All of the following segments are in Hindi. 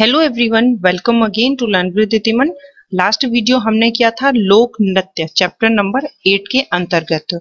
hello everyone welcome again to learn with last video हमने किया था लोक नृत्य चैप्टर नंबर एट के अंतर्गत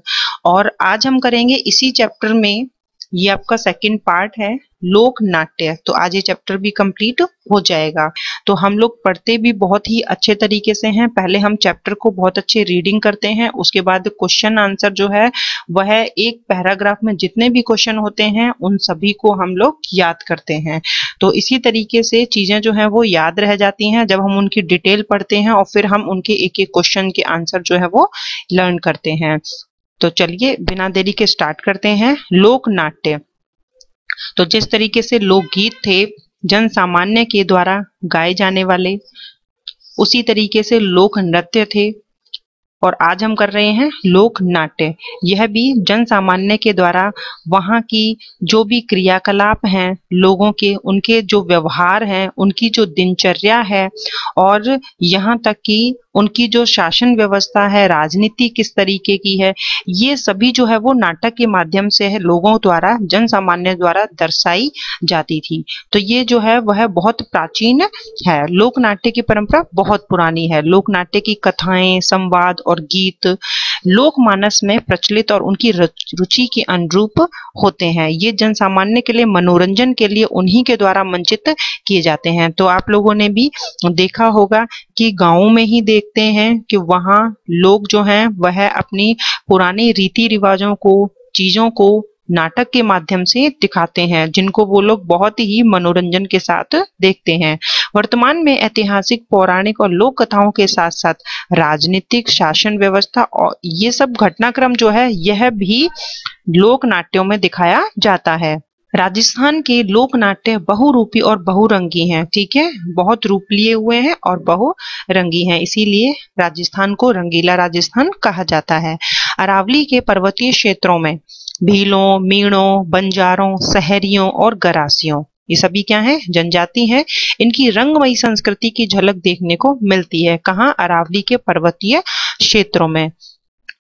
और आज हम करेंगे इसी चैप्टर में ये आपका सेकंड पार्ट है लोक नाट्य तो आज ये चैप्टर भी कंप्लीट हो जाएगा तो हम लोग पढ़ते भी बहुत ही अच्छे तरीके से हैं पहले हम चैप्टर को बहुत अच्छे रीडिंग करते हैं उसके बाद क्वेश्चन आंसर जो है वह एक पैराग्राफ में जितने भी क्वेश्चन होते हैं उन सभी को हम लोग याद करते हैं तो इसी तरीके से चीजें जो है वो याद रह जाती हैं जब हम उनकी डिटेल पढ़ते हैं और फिर हम उनके एक एक क्वेश्चन के आंसर जो है वो लर्न करते हैं तो चलिए बिना देरी के स्टार्ट करते हैं लोक नाट्य तो जिस तरीके से लोकगीत थे जन सामान्य के द्वारा गाए जाने वाले उसी तरीके से लोक नृत्य थे और आज हम कर रहे हैं लोक नाट्य यह भी जन सामान्य के द्वारा वहां की जो भी क्रियाकलाप हैं लोगों के उनके जो व्यवहार हैं उनकी जो दिनचर्या है और यहाँ तक कि उनकी जो शासन व्यवस्था है राजनीति किस तरीके की है ये सभी जो है वो नाटक के माध्यम से है लोगों द्वारा जन सामान्य द्वारा दर्शाई जाती थी तो ये जो है वह बहुत प्राचीन है लोक नाट्य की परंपरा बहुत पुरानी है लोक नाट्य की कथाएं संवाद और गीत लोकमानस में प्रचलित और उनकी रुचि के अनुरूप होते हैं ये जन सामान्य के लिए मनोरंजन के लिए उन्हीं के द्वारा मंचित किए जाते हैं तो आप लोगों ने भी देखा होगा कि गाँव में ही देखते हैं कि वहाँ लोग जो हैं वह अपनी पुराने रीति रिवाजों को चीजों को नाटक के माध्यम से दिखाते हैं जिनको वो लोग बहुत ही मनोरंजन के साथ देखते हैं वर्तमान में ऐतिहासिक पौराणिक और लोक कथाओं के साथ साथ राजनीतिक शासन व्यवस्था और ये सब घटनाक्रम जो है यह भी लोक नाट्यों में दिखाया जाता है राजस्थान के लोक नाट्य बहुरूपी और बहुरंगी हैं ठीक है बहुत रूप लिए हुए हैं और बहुरंगी हैं इसीलिए राजस्थान को रंगीला राजस्थान कहा जाता है अरावली के पर्वतीय क्षेत्रों में भीलों मीणों बंजारों सहरियों और गरासियों ये सभी क्या हैं जनजाति हैं इनकी रंगमयी संस्कृति की झलक देखने को मिलती है कहाँ अरावली के पर्वतीय क्षेत्रों में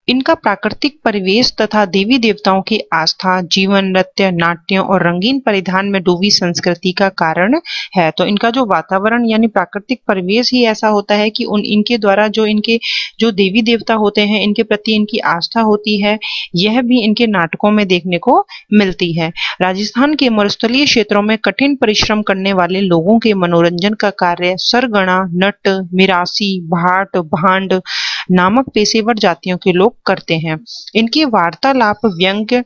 इनका प्राकृतिक परिवेश तथा देवी देवताओं की आस्था जीवन नृत्य नाट्यों और रंगीन परिधान में डूबी संस्कृति का कारण है तो इनका जो वातावरण यानी प्राकृतिक परिवेश ही ऐसा होता है कि उन इनके द्वारा जो इनके जो देवी देवता होते हैं इनके प्रति इनकी आस्था होती है यह भी इनके नाटकों में देखने को मिलती है राजस्थान के मरुस्थलीय क्षेत्रों में कठिन परिश्रम करने वाले लोगों के मनोरंजन का कार्य सरगणा नट मिरासी भाट भांड नामक पेशेवर जातियों के लोग करते हैं इनके वार्तालाप व्यंग्य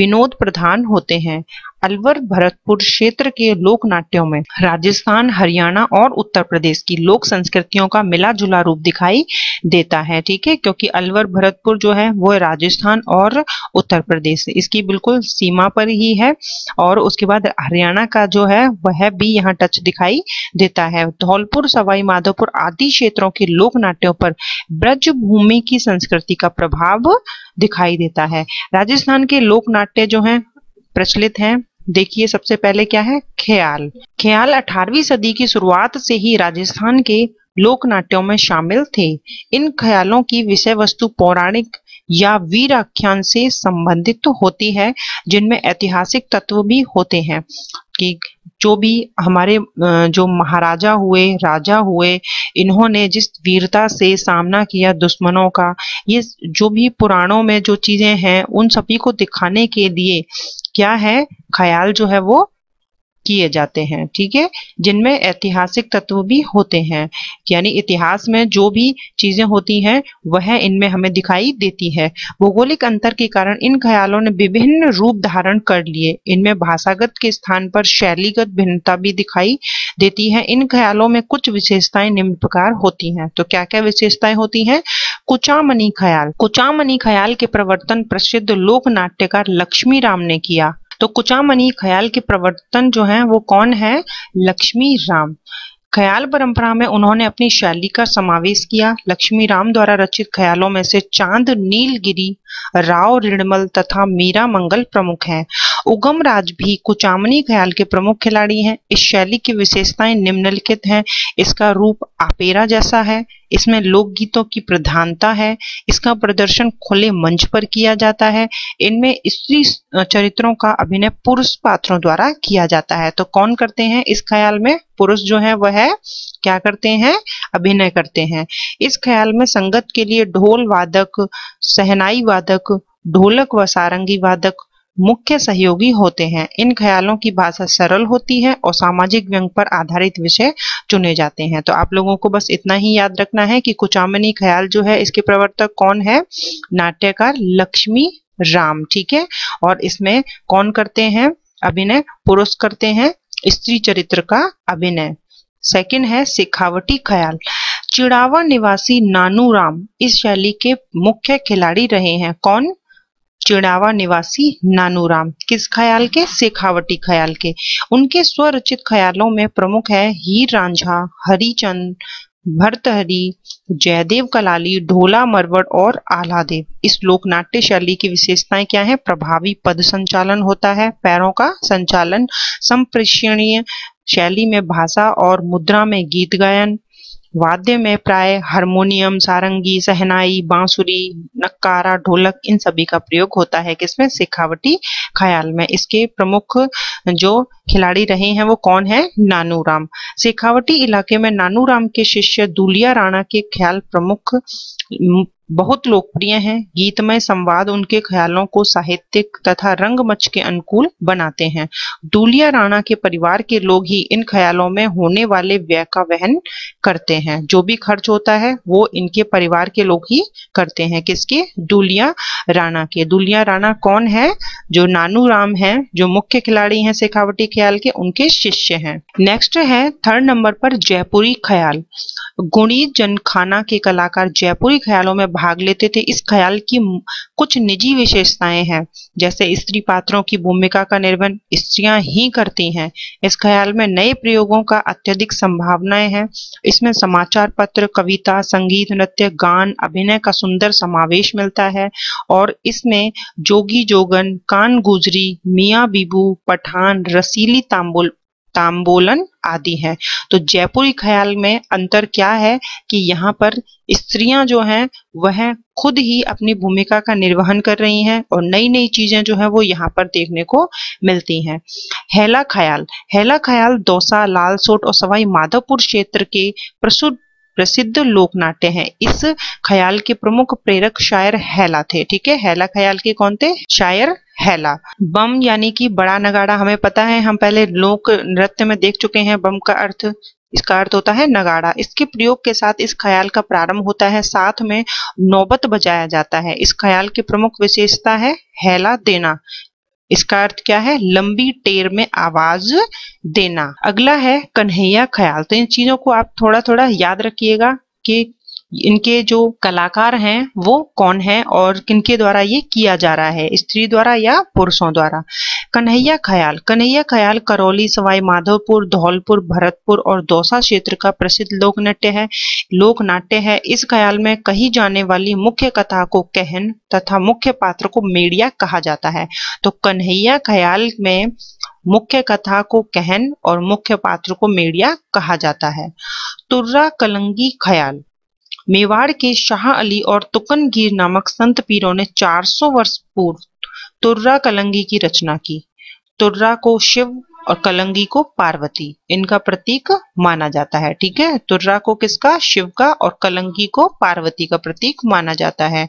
विनोद प्रधान होते हैं अलवर भरतपुर क्षेत्र के लोक नाट्यों में राजस्थान हरियाणा और उत्तर प्रदेश की लोक संस्कृतियों का मिला जुला रूप दिखाई देता है ठीक है क्योंकि अलवर भरतपुर जो है वो राजस्थान और उत्तर प्रदेश इसकी बिल्कुल सीमा पर ही है और उसके बाद हरियाणा का जो है वह भी यहाँ टच दिखाई देता है धौलपुर सवाई माधोपुर आदि क्षेत्रों के लोक नाट्यों पर ब्रज भूमि की संस्कृति का प्रभाव दिखाई देता है राजस्थान के लोक नाट्य जो हैं प्रचलित हैं देखिए सबसे पहले क्या है ख्याल ख्याल 18वीं सदी की शुरुआत से ही राजस्थान के लोक नाट्यों में शामिल थे इन ख्यालों की विषय वस्तु पौराणिक या वीर आख्यान से संबंधित तो होती है जिनमें ऐतिहासिक तत्व भी होते हैं कि जो भी हमारे जो महाराजा हुए राजा हुए इन्होंने जिस वीरता से सामना किया दुश्मनों का ये जो भी पुराणों में जो चीज़ें हैं उन सभी को दिखाने के लिए क्या है ख्याल जो है वो किए जाते हैं ठीक है जिनमें ऐतिहासिक तत्व भी होते हैं यानी इतिहास में जो भी चीजें होती हैं वह इनमें हमें दिखाई देती है भौगोलिक अंतर के कारण इन ख्यालों ने विभिन्न रूप धारण कर लिए इनमें भाषागत के स्थान पर शैलीगत भिन्नता भी दिखाई देती है इन ख्यालों में कुछ विशेषताएं निम्न प्रकार होती हैं तो क्या क्या विशेषताएं होती हैं कुचामनी ख्याल कुचामनी ख्याल के प्रवर्तन प्रसिद्ध लोक नाट्यकार लक्ष्मी राम ने किया तो कुचामनी ख्याल के प्रवर्तन जो है वो कौन है लक्ष्मी राम ख्याल परंपरा में उन्होंने अपनी शैली का समावेश किया लक्ष्मी राम द्वारा रचित ख्यालों में से चांद नीलगिरी राव रिणमल तथा मीरा मंगल प्रमुख हैं उगम राज भी कुचामनी ख्याल के प्रमुख खिलाड़ी हैं इस शैली की विशेषताएं निम्नलिखित हैं इसका रूप आपेरा जैसा है इसमें लोकगीतों की प्रधानता है इसका प्रदर्शन खुले मंच पर किया जाता है इनमें स्त्री चरित्रों का अभिनय पुरुष पात्रों द्वारा किया जाता है तो कौन करते हैं इस ख्याल में पुरुष जो है वह क्या करते हैं अभिनय करते हैं इस ख्याल में संगत के लिए ढोल वादक सहनाई वादक ढोलक व सारंगी वादक मुख्य सहयोगी होते हैं इन ख्यालों की भाषा सरल होती है और सामाजिक व्यंग पर आधारित विषय चुने जाते हैं तो आप लोगों को बस इतना ही याद रखना है कि कुचामनी ख्याल जो है इसके प्रवर्तक कौन है नाट्यकार लक्ष्मी राम ठीक है और इसमें कौन करते हैं अभिनय पुरुष करते हैं स्त्री चरित्र का अभिनय सेकेंड है सिखावटी ख्याल चिड़ावा निवासी नानू राम इस शैली के मुख्य खिलाड़ी रहे हैं कौन चिड़ावा निवासी नानूराम किस ख्याल के शेखावटी ख्याल के उनके स्वरचित ख्यालों में प्रमुख है हीर रांझा हरिचंद भरतहरी जयदेव कलाली ढोला मरवड़ और आलादेव इस लोक नाट्य शैली की विशेषताएं क्या है प्रभावी पद संचालन होता है पैरों का संचालन संप्रेषणीय शैली में भाषा और मुद्रा में गीत गायन वाद्य में प्राय हारमोनियम सारंगी सहनाई बांसुरी नक्कारा ढोलक इन सभी का प्रयोग होता है किसमें सिखावटी ख्याल में इसके प्रमुख जो खिलाड़ी रहे हैं वो कौन है नानूराम सिखावटी इलाके में नानूराम के शिष्य दूलिया राणा के ख्याल प्रमुख बहुत लोकप्रिय हैं गीतमय संवाद उनके ख्यालों को साहित्यिक तथा रंगमंच के अनुकूल बनाते हैं दूलिया राणा के परिवार के लोग ही इन ख्यालों में होने वाले व्यय का वहन करते हैं जो भी खर्च होता है वो इनके परिवार के लोग ही करते हैं किसके दूलिया राणा के दूलिया राणा कौन है जो नानू राम है जो मुख्य खिलाड़ी है शेखावटी ख्याल के उनके शिष्य है नेक्स्ट है थर्ड नंबर पर जयपुरी ख्याल गुणी जनखाना के कलाकार जयपुरी ख्यालों में भाग लेते थे इस ख्याल की कुछ निजी विशेषताएं हैं जैसे स्त्री पात्रों की भूमिका का निर्वहन स्त्रियां ही करती हैं इस ख्याल में नए प्रयोगों का अत्यधिक संभावनाएं हैं इसमें समाचार पत्र कविता संगीत नृत्य गान अभिनय का सुंदर समावेश मिलता है और इसमें जोगी जोगन कान गुजरी मियाँ बीबू पठान रसीली तांबुल तांबोलन आदि हैं तो जयपुरी ख्याल में अंतर क्या है कि यहाँ पर स्त्रियां जो हैं वह खुद ही अपनी भूमिका का निर्वहन कर रही हैं और नई नई चीजें जो है वो यहाँ पर देखने को मिलती हैं हैला ख्याल हैला ख्याल दौसा लालसोट और सवाई माधवपुर क्षेत्र के प्रसुद्ध प्रसिद्ध लोक नाट्य हैं इस ख्याल के प्रमुख प्रेरक शायर हैला थे ठीक है हैला ख्याल के कौन थे शायर हैला बम यानी कि बड़ा नगाड़ा हमें पता है हम पहले लोक नृत्य में देख चुके हैं बम का अर्थ इसका अर्थ होता है नगाड़ा इसके प्रयोग के साथ इस ख्याल का प्रारंभ होता है साथ में नौबत बजाया जाता है इस ख्याल की प्रमुख विशेषता है हैला देना इसका अर्थ क्या है लंबी टेर में आवाज देना अगला है कन्हैया ख्याल तो इन चीजों को आप थोड़ा थोड़ा याद रखिएगा कि इनके जो कलाकार हैं वो कौन है और किनके द्वारा ये किया जा रहा है स्त्री द्वारा या पुरुषों द्वारा कन्हैया ख्याल कन्हैया ख्याल करौली सवाई माधोपुर धौलपुर भरतपुर और दौसा क्षेत्र का प्रसिद्ध नाट्य है लोक नाट्य है इस ख्याल में कही जाने वाली मुख्य कथा को कहन तथा मुख्य पात्र को मीडिया कहा जाता है तो कन्हैया ख्याल में मुख्य कथा को कहन और मुख्य पात्र को मीडिया कहा जाता है तुर्रा कलंगी ख्याल मेवाड़ के शाह अली और तुकनगीर नामक संत पीरों ने 400 वर्ष पूर्व तुर्रा कलंगी की रचना की तुर्रा को शिव और कलंगी को पार्वती इनका प्रतीक माना जाता है ठीक है तुर्रा को किसका शिव का और कलंगी को पार्वती का प्रतीक माना जाता है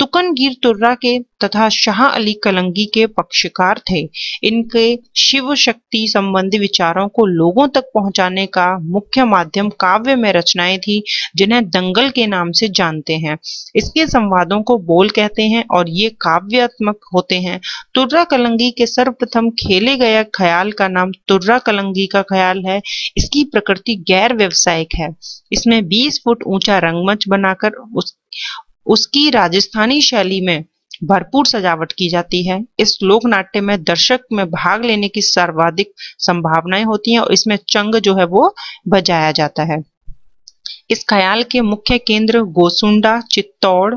तुकनगिर तुर्रा के तथा शाह अली कलंगी के पक्षकार थे इनके शिव शक्ति संबंधी विचारों को लोगों तक पहुंचाने का मुख्य माध्यम काव्य में रचनाएं थी जिन्हें दंगल के नाम से जानते हैं इसके संवादों को बोल कहते हैं और ये काव्यात्मक होते हैं तुर्रा कलंगी के सर्वप्रथम खेले गया ख्याल का नाम तुर्रा कलंगी का ख्याल है इसकी प्रकृति गैर व्यवसायिक है इसमें बीस फुट ऊंचा रंगमंच बनाकर उस उसकी राजस्थानी शैली में भरपूर सजावट की जाती है इस लोक नाट्य में दर्शक में भाग लेने की सर्वाधिक संभावनाएं होती हैं और इसमें चंग जो है वो बजाया जाता है इस ख्याल के मुख्य केंद्र गोसुंडा चित्तौड़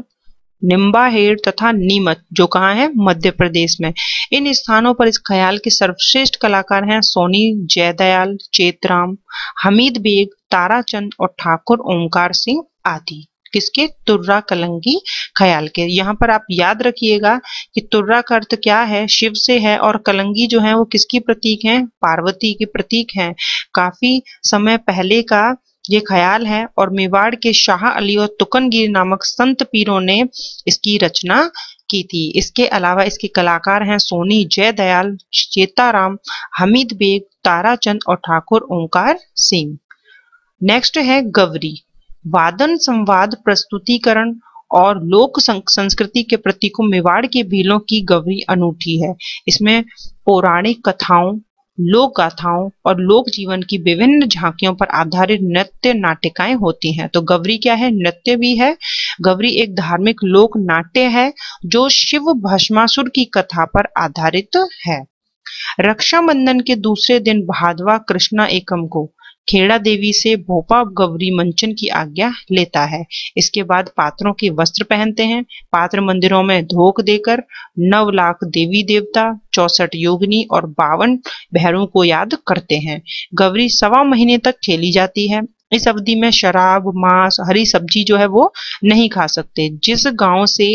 निम्बाहेड़ तथा नीमच जो कहा है मध्य प्रदेश में इन स्थानों पर इस ख्याल के सर्वश्रेष्ठ कलाकार हैं सोनी जयदयाल चेतराम हमीद बेग ताराचंद और ठाकुर ओमकार सिंह आदि किसके तुर्रा कलंगी ख्याल के यहाँ पर आप याद रखिएगा कि तुर्रा का अर्थ क्या है शिव से है और कलंगी जो है वो किसकी प्रतीक है पार्वती के प्रतीक है काफी समय पहले का ये ख्याल है और मेवाड़ के शाह अली और तुकनगिर नामक संत पीरों ने इसकी रचना की थी इसके अलावा इसके कलाकार हैं सोनी जयदयाल चेताराम हमीद बेग ताराचंद और ठाकुर ओंकार सिंह नेक्स्ट है गवरी वादन संवाद प्रस्तुतिकरण और लोक संस्कृति के प्रतीकों मेवाड़ के भीलों की गवरी अनूठी है इसमें पौराणिक कथाओं लोक गाथाओं और लोक जीवन की विभिन्न झांकियों पर आधारित नृत्य नाटिकाएं होती हैं तो गवरी क्या है नृत्य भी है गवरी एक धार्मिक लोक नाट्य है जो शिव भस्मासुर की कथा पर आधारित है रक्षाबंधन के दूसरे दिन भादवा कृष्णा एकम को खेड़ा देवी से भोपा गौरी मंचन की आज्ञा लेता है इसके बाद पात्रों के वस्त्र पहनते हैं पात्र मंदिरों में धोख देकर नव लाख देवी देवता चौसठ योगिनी और बावन भैरों को याद करते हैं गौरी सवा महीने तक खेली जाती है इस अवधि में शराब मांस हरी सब्जी जो है वो नहीं खा सकते जिस गांव से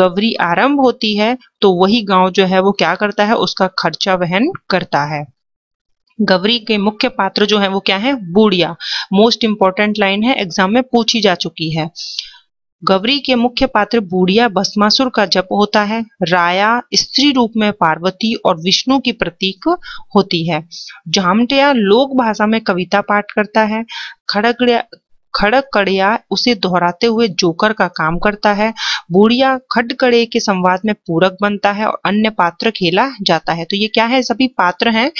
गवरी आरंभ होती है तो वही गांव जो है वो क्या करता है उसका खर्चा वहन करता है गवरी के मुख्य पात्र जो है वो क्या है बूढ़िया मोस्ट इंपॉर्टेंट लाइन है एग्जाम में पूछी जा चुकी है गवरी के मुख्य पात्र बूढ़िया भस्मासुर का जप होता है राया स्त्री रूप में पार्वती और विष्णु की प्रतीक होती है जामटिया लोक भाषा में कविता पाठ करता है खड़गड़िया खड़कड़िया उसे दोहराते हुए जोकर का काम करता है बूढ़िया खडकड़े के संवाद में पूरक बनता है और अन्य पात्र खेला जाता है तो ये क्या है सभी पात्र हैं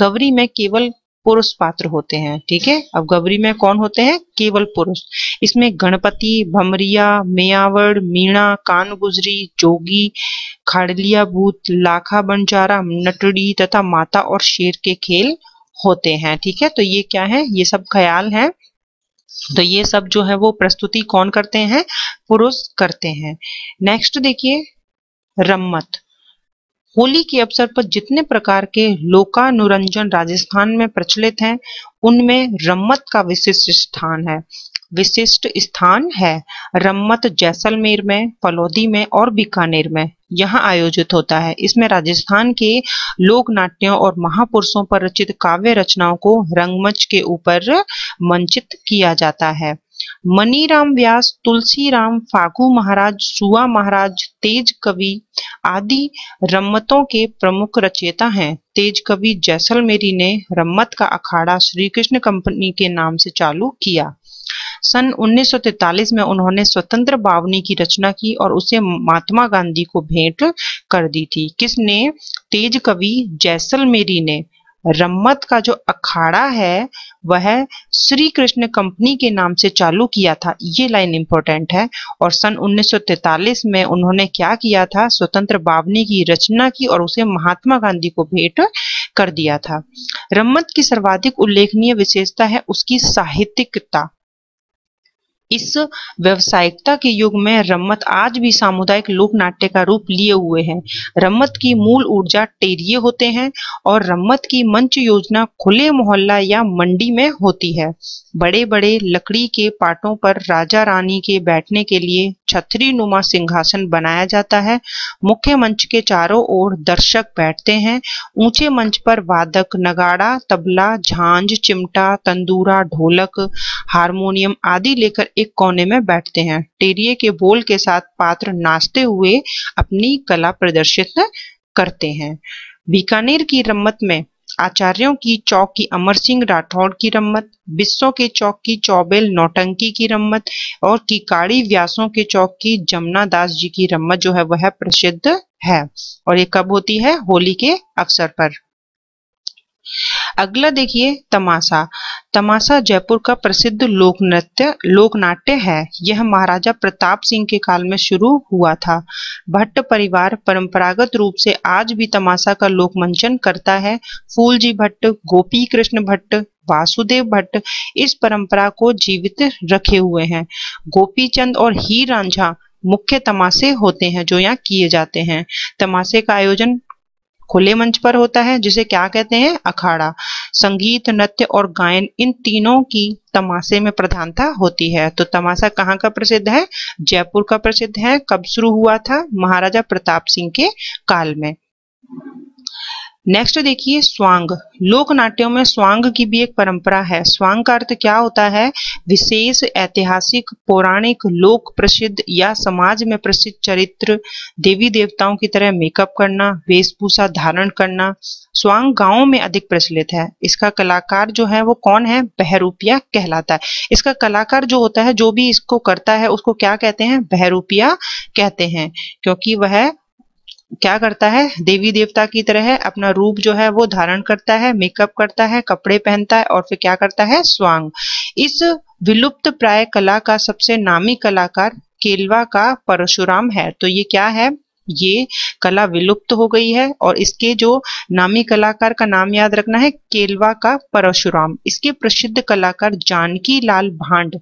गवरी में केवल पुरुष पात्र होते हैं ठीक है अब गवरी में कौन होते हैं केवल पुरुष इसमें गणपति भमरिया मेयावर मीणा कान गुजरी जोगी खाड़लिया भूत लाखा बंजारा नटड़ी तथा माता और शेर के खेल होते हैं ठीक है तो ये क्या है ये सब ख्याल है तो ये सब जो है वो प्रस्तुति कौन करते हैं पुरुष करते हैं नेक्स्ट देखिए रम्मत होली के अवसर पर जितने प्रकार के लोकानुरंजन राजस्थान में प्रचलित हैं उनमें रम्मत का विशिष्ट स्थान है विशिष्ट स्थान है रम्मत जैसलमेर में फलौदी में और बीकानेर में यहाँ आयोजित होता है इसमें राजस्थान के लोक नाट्यों और महापुरुषों पर रचित काव्य रचनाओं को रंगमंच के ऊपर मंचित किया जाता है मनीराम व्यास तुलसीराम फागु महाराज सुआ महाराज तेज कवि आदि रम्मतों के प्रमुख रचयिता हैं तेज कवि जैसलमेरी ने रम्मत का अखाड़ा श्री कृष्ण कंपनी के नाम से चालू किया सन 1943 में उन्होंने स्वतंत्र बावनी की रचना की और उसे महात्मा गांधी को भेंट कर दी थी किसने तेज कवि जैसलमेरी ने रम्मत का जो अखाड़ा है वह श्री कृष्ण कंपनी के नाम से चालू किया था ये लाइन इंपॉर्टेंट है और सन 1943 में उन्होंने क्या किया था स्वतंत्र बावनी की रचना की और उसे महात्मा गांधी को भेंट कर दिया था रम्मत की सर्वाधिक उल्लेखनीय विशेषता है उसकी साहित्यिकता इस व्यवसायिकता के युग में रम्मत आज भी सामुदायिक लोक नाट्य का रूप लिए हुए है रम्मत की मूल ऊर्जा टेरिए होते हैं और रम्मत की मंच योजना खुले मोहल्ला या मंडी में होती है बड़े बड़े लकड़ी के पाटों पर राजा रानी के बैठने के लिए छतरी नुमा सिंहासन बनाया जाता है मुख्य मंच के चारों ओर दर्शक बैठते हैं ऊंचे मंच पर वादक नगाड़ा तबला झांझ चिमटा तंदूरा ढोलक हारमोनियम आदि लेकर एक कोने में बैठते हैं टेरिए के बोल के साथ पात्र नाचते हुए अपनी कला प्रदर्शित करते हैं बीकानेर की रम्मत में आचार्यों की चौक की अमर सिंह राठौड़ की रम्मत बिस्सों के चौक की चौबेल नौटंकी की रम्मत और किकाड़ी व्यासों के चौक की जमुना दास जी की रम्मत जो है वह प्रसिद्ध है और ये कब होती है होली के अवसर पर अगला देखिए तमाशा तमाशा जयपुर का प्रसिद्ध लोक नृत्य लोक नाट्य है यह महाराजा प्रताप सिंह के काल में शुरू हुआ था भट्ट परिवार परंपरागत रूप से आज भी तमाशा का लोक मंचन करता है फूलजी भट्ट गोपी कृष्ण भट्ट वासुदेव भट्ट इस परंपरा को जीवित रखे हुए हैं गोपी चंद और हीर रांझा मुख्य तमाशे होते हैं जो यहाँ किए जाते हैं तमाशे का आयोजन खुले मंच पर होता है जिसे क्या कहते हैं अखाड़ा संगीत नृत्य और गायन इन तीनों की तमाशे में प्रधानता होती है तो तमाशा कहाँ का प्रसिद्ध है जयपुर का प्रसिद्ध है कब शुरू हुआ था महाराजा प्रताप सिंह के काल में नेक्स्ट देखिए स्वांग लोक नाट्यों में स्वांग की भी एक परंपरा है स्वांग का अर्थ क्या होता है विशेष ऐतिहासिक पौराणिक लोक प्रसिद्ध या समाज में प्रसिद्ध चरित्र देवी देवताओं की तरह मेकअप करना वेशभूषा धारण करना स्वांग गाँव में अधिक प्रचलित है इसका कलाकार जो है वो कौन है बहरूपिया कहलाता है इसका कलाकार जो होता है जो भी इसको करता है उसको क्या कहते हैं बहरूपिया कहते हैं क्योंकि वह क्या करता है देवी देवता की तरह है अपना रूप जो है वो धारण करता है मेकअप करता है कपड़े पहनता है और फिर क्या करता है स्वांग इस विलुप्त प्राय कला का सबसे नामी कलाकार केलवा का परशुराम है तो ये क्या है ये कला विलुप्त हो गई है और इसके जो नामी कलाकार का नाम याद रखना है केलवा का परशुराम इसके प्रसिद्ध कलाकार जानकी लाल भांड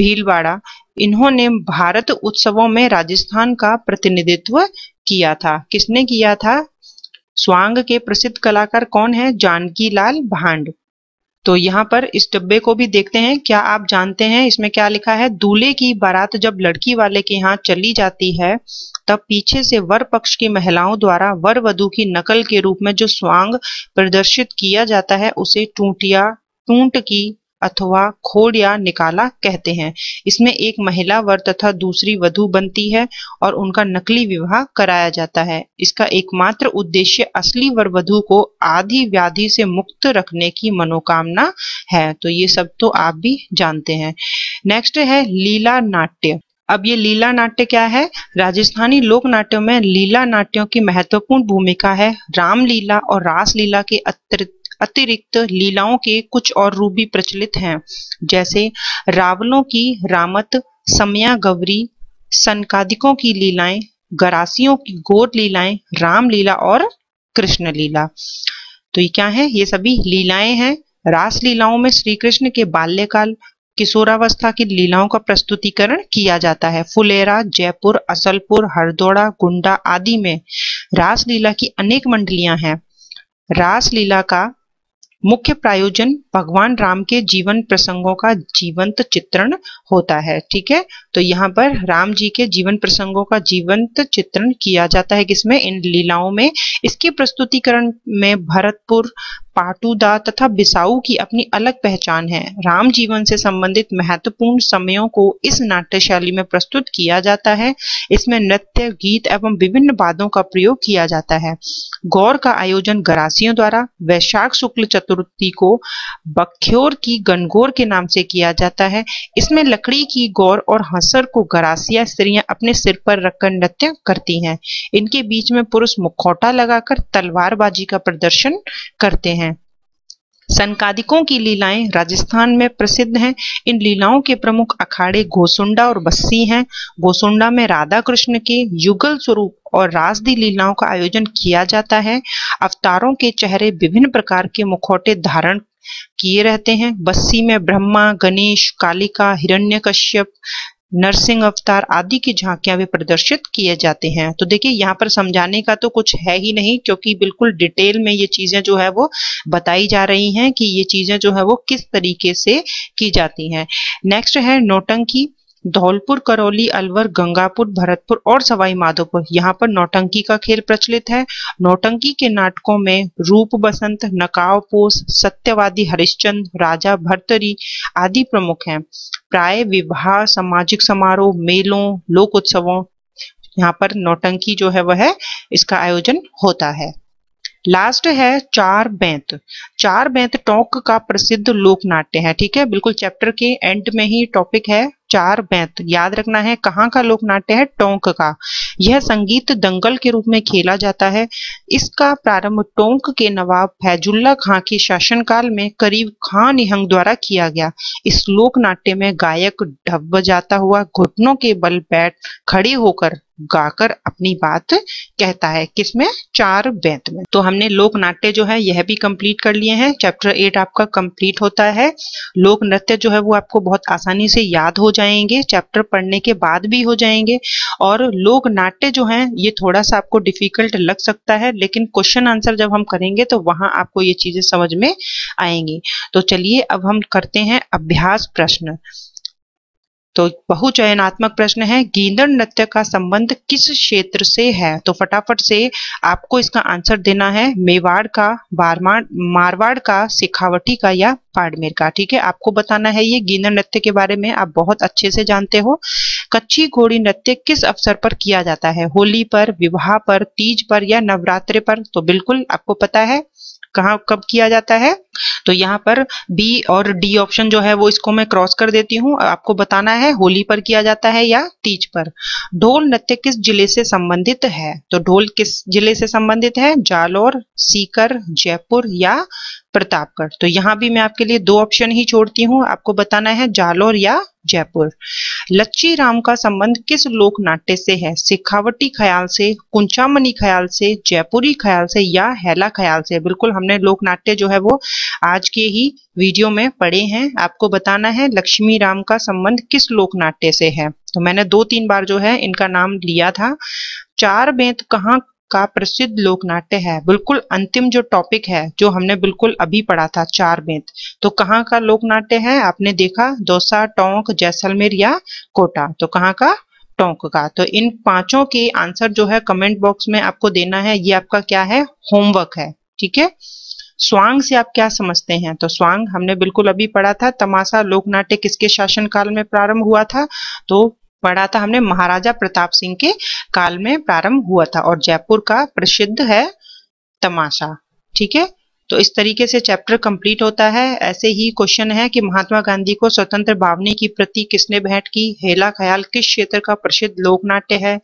भीलवाड़ा इन्होंने भारत उत्सवों में राजस्थान का प्रतिनिधित्व किया था किसने किया था स्वांग के प्रसिद्ध कलाकार कौन है जानकी लाल भांड तो यहाँ पर इस डब्बे को भी देखते हैं क्या आप जानते हैं इसमें क्या लिखा है दूल्हे की बारात जब लड़की वाले के यहाँ चली जाती है तब पीछे से वर पक्ष की महिलाओं द्वारा वर वधु की नकल के रूप में जो स्वांग प्रदर्शित किया जाता है उसे टूटिया टूट की अथवा खोल या निकाला कहते हैं इसमें एक महिला वर तथा दूसरी वधु बनती है और उनका नकली विवाह कराया जाता है इसका एकमात्र उद्देश्य असली वर वधु को आधी व्याधि से मुक्त रखने की मनोकामना है तो ये सब तो आप भी जानते हैं नेक्स्ट है लीला नाट्य अब ये लीला नाट्य क्या है राजस्थानी लोक नाट्यों में लीला नाट्यों की महत्वपूर्ण भूमिका है रामलीला और रासलीला के अतिरिक्त अतिरिक्त लीलाओं के कुछ और रूप भी प्रचलित हैं जैसे रावलों की रामत समया गवरी सनकादिकों की लीलाएं गरासियों की गोर लीलाएं रामलीला और कृष्ण लीला तो ये क्या है ये सभी लीलाएं हैं रास लीलाओं में श्री कृष्ण के बाल्यकाल किशोरावस्था की लीलाओं का प्रस्तुतिकरण किया जाता है फुलेरा जयपुर असलपुर हरदौड़ा गुंडा आदि में रास लीला की अनेक मंडलियां हैं रास लीला का मुख्य प्रायोजन भगवान राम के जीवन प्रसंगों का जीवंत चित्रण होता है ठीक है तो यहाँ पर राम जी के जीवन प्रसंगों का जीवंत चित्रण किया जाता है किसमें इन लीलाओं में इसके प्रस्तुतिकरण में भरतपुर पाटूदा तथा बिसाऊ की अपनी अलग पहचान है राम जीवन से संबंधित महत्वपूर्ण समयों को इस नाट्य शैली में प्रस्तुत किया जाता है इसमें नृत्य गीत एवं विभिन्न वादों का प्रयोग किया जाता है गौर का आयोजन गरासियों द्वारा वैशाख शुक्ल चतुर्थ चतुर्थी को बख्योर की गनगोर के नाम से किया जाता है इसमें लकड़ी की गौर और हंसर को गरासिया स्त्रियां अपने सिर पर रखकर नृत्य करती हैं इनके बीच में पुरुष मुखौटा लगाकर तलवारबाजी का प्रदर्शन करते हैं संकादिकों की लीलाएं राजस्थान में प्रसिद्ध हैं इन लीलाओं के प्रमुख अखाड़े गोसुंडा और बस्सी हैं गोसुंडा में राधा कृष्ण के युगल स्वरूप और राजदी लीलाओं का आयोजन किया जाता है अवतारों के चेहरे विभिन्न प्रकार के मुखौटे धारण किए रहते हैं बस्सी में ब्रह्मा गणेश कालिका हिरण्यकश्यप नरसिंह अवतार आदि की झांकियां भी प्रदर्शित किए जाते हैं तो देखिए यहाँ पर समझाने का तो कुछ है ही नहीं क्योंकि बिल्कुल डिटेल में ये चीजें जो है वो बताई जा रही हैं कि ये चीजें जो है वो किस तरीके से की जाती हैं नेक्स्ट है नोटंकी धौलपुर करौली अलवर गंगापुर भरतपुर और सवाई माधोपुर यहाँ पर नौटंकी का खेल प्रचलित है नौटंकी के नाटकों में रूप बसंत नकाव पोष सत्यवादी हरिश्चंद्र राजा भरतरी आदि प्रमुख हैं प्राय विवाह सामाजिक समारोह मेलों लोक उत्सवों यहाँ पर नौटंकी जो है वह है इसका आयोजन होता है लास्ट है चार बैंत चार बैंत टोंक का प्रसिद्ध लोक नाट्य है ठीक है बिल्कुल चैप्टर के एंड में ही टॉपिक है चार बैंत याद रखना है कहाँ का लोकनाट्य है टोंक का यह संगीत दंगल के रूप में खेला जाता है इसका प्रारंभ टोंक के नवाब फैजुल्ला खां के शासनकाल में करीब खां निहंग द्वारा किया गया इस लोक नाट्य में गायक ढब जाता हुआ घुटनों के बल बैठ खड़े होकर गाकर अपनी बात कहता है किसमें चार वेद में तो हमने लोक नाट्य जो है यह भी कंप्लीट कर लिए हैं चैप्टर एट आपका कंप्लीट होता है लोक नृत्य जो है वो आपको बहुत आसानी से याद हो जाएंगे चैप्टर पढ़ने के बाद भी हो जाएंगे और लोक नाट्य जो है ये थोड़ा सा आपको डिफिकल्ट लग सकता है लेकिन क्वेश्चन आंसर जब हम करेंगे तो वहां आपको ये चीजें समझ में आएंगी तो चलिए अब हम करते हैं अभ्यास प्रश्न तो बहुचयनात्मक प्रश्न है गींदड़ नृत्य का संबंध किस क्षेत्र से है तो फटाफट से आपको इसका आंसर देना है मेवाड़ का बारवाड़ मारवाड़ का सिखावटी का या पाड़मेर का ठीक है आपको बताना है ये गींदड़ नृत्य के बारे में आप बहुत अच्छे से जानते हो कच्ची घोड़ी नृत्य किस अवसर पर किया जाता है होली पर विवाह पर तीज पर या नवरात्र पर तो बिल्कुल आपको पता है कहाँ कब किया जाता है तो यहाँ पर बी और डी ऑप्शन जो है वो इसको मैं क्रॉस कर देती हूँ आपको बताना है होली पर किया जाता है या तीज पर ढोल नृत्य किस जिले से संबंधित है तो ढोल किस जिले से संबंधित है जालौर सीकर जयपुर या प्रतापगढ़ तो यहाँ भी मैं आपके लिए दो ऑप्शन ही छोड़ती हूँ आपको बताना है जालौर या जयपुर लच्ची राम का संबंध किस लोक नाट्य से है सिखावटी ख्याल से कुंचामनी ख्याल से जयपुरी ख्याल से या हैला ख्याल से बिल्कुल हमने लोक नाट्य जो है वो आज आज के ही वीडियो में पढ़े हैं आपको बताना है लक्ष्मी राम का संबंध किस लोकनाट्य से है तो मैंने दो तीन बार जो है इनका नाम लिया था चार बेंत कहाँ का प्रसिद्ध लोकनाट्य है बिल्कुल अंतिम जो टॉपिक है जो हमने बिल्कुल अभी पढ़ा था चार बेंत तो कहाँ का लोकनाट्य है आपने देखा दौसा टोंक जैसलमेर या कोटा तो कहाँ का टोंक का तो इन पांचों के आंसर जो है कमेंट बॉक्स में आपको देना है ये आपका क्या है होमवर्क है ठीक है स्वांग से आप क्या समझते हैं तो स्वांग हमने बिल्कुल अभी पढ़ा था तमाशा लोकनाट्य किसके शासन काल में प्रारंभ हुआ था तो पढ़ा था हमने महाराजा प्रताप सिंह के काल में प्रारंभ हुआ था और जयपुर का प्रसिद्ध है तमाशा ठीक है तो इस तरीके से चैप्टर कंप्लीट होता है ऐसे ही क्वेश्चन है कि महात्मा गांधी को स्वतंत्र भावने की प्रति किसने भेंट की हेला ख्याल किस क्षेत्र का प्रसिद्ध लोकनाट्य है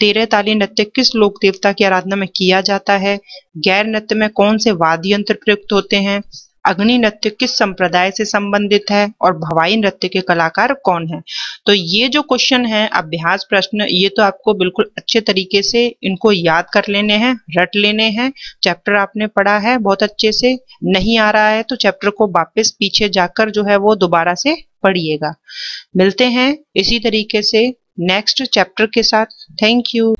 तेरे ताली नृत्य किस लोक देवता की आराधना में किया जाता है गैर नृत्य में कौन से वाद्य यंत्र प्रयुक्त होते हैं अग्नि नृत्य किस संप्रदाय से संबंधित है और भवाई नृत्य के कलाकार कौन है तो ये जो क्वेश्चन है अभ्यास प्रश्न ये तो आपको बिल्कुल अच्छे तरीके से इनको याद कर लेने हैं रट लेने हैं चैप्टर आपने पढ़ा है बहुत अच्छे से नहीं आ रहा है तो चैप्टर को वापस पीछे जाकर जो है वो दोबारा से पढ़िएगा मिलते हैं इसी तरीके से नेक्स्ट चैप्टर के साथ थैंक यू